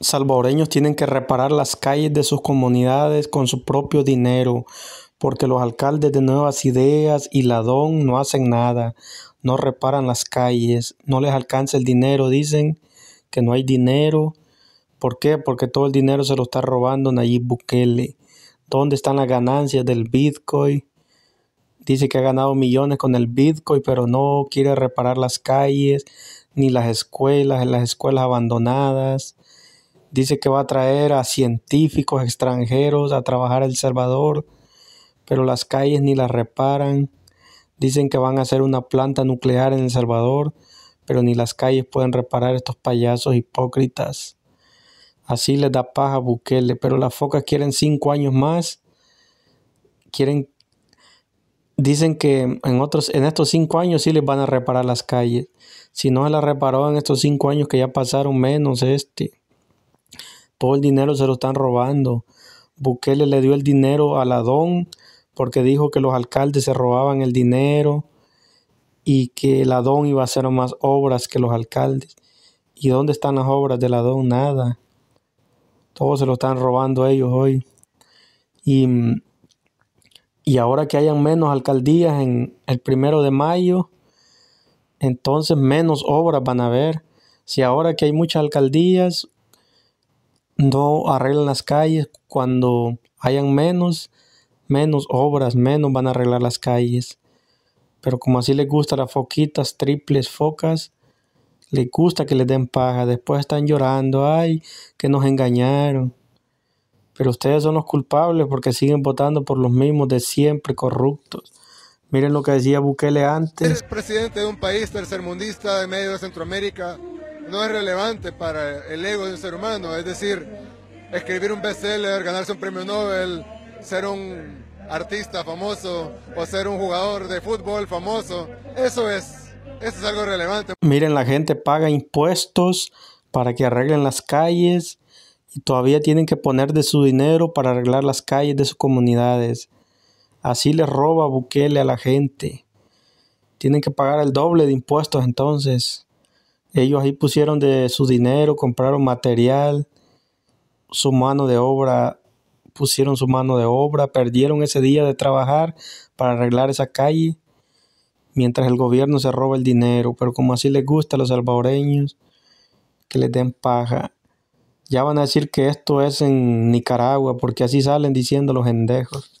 salvadoreños tienen que reparar las calles de sus comunidades con su propio dinero, porque los alcaldes de Nuevas Ideas y Ladón no hacen nada, no reparan las calles, no les alcanza el dinero, dicen que no hay dinero. ¿Por qué? Porque todo el dinero se lo está robando Nayib Bukele. ¿Dónde están las ganancias del Bitcoin? Dice que ha ganado millones con el Bitcoin, pero no quiere reparar las calles, ni las escuelas, en las escuelas abandonadas. Dice que va a traer a científicos extranjeros a trabajar en El Salvador, pero las calles ni las reparan. Dicen que van a hacer una planta nuclear en El Salvador, pero ni las calles pueden reparar estos payasos hipócritas. Así les da paja a Bukele, pero las focas quieren cinco años más. Quieren dicen que en otros en estos cinco años sí les van a reparar las calles. Si no se las reparó en estos cinco años que ya pasaron menos este. Todo el dinero se lo están robando. Bukele le dio el dinero a Ladón porque dijo que los alcaldes se robaban el dinero y que Ladón iba a hacer más obras que los alcaldes. ¿Y dónde están las obras de Ladón? Nada. Todo se lo están robando ellos hoy. Y, y ahora que hayan menos alcaldías en el primero de mayo, entonces menos obras van a haber. Si ahora que hay muchas alcaldías, no arreglan las calles cuando hayan menos, menos obras, menos van a arreglar las calles. Pero como así les gusta las foquitas, triples focas, les gusta que les den paja, después están llorando, ay, que nos engañaron. Pero ustedes son los culpables porque siguen votando por los mismos de siempre corruptos. Miren lo que decía Bukele antes. presidente de un país tercermundista de medio de Centroamérica no es relevante para el ego de un ser humano. Es decir, escribir un bestseller, ganarse un premio Nobel, ser un artista famoso o ser un jugador de fútbol famoso, eso es, eso es algo relevante. Miren, la gente paga impuestos para que arreglen las calles y todavía tienen que poner de su dinero para arreglar las calles de sus comunidades. Así les roba Bukele a la gente. Tienen que pagar el doble de impuestos entonces. Ellos ahí pusieron de su dinero, compraron material, su mano de obra, pusieron su mano de obra, perdieron ese día de trabajar para arreglar esa calle, mientras el gobierno se roba el dinero. Pero como así les gusta a los salvadoreños, que les den paja. Ya van a decir que esto es en Nicaragua, porque así salen diciendo los endejos.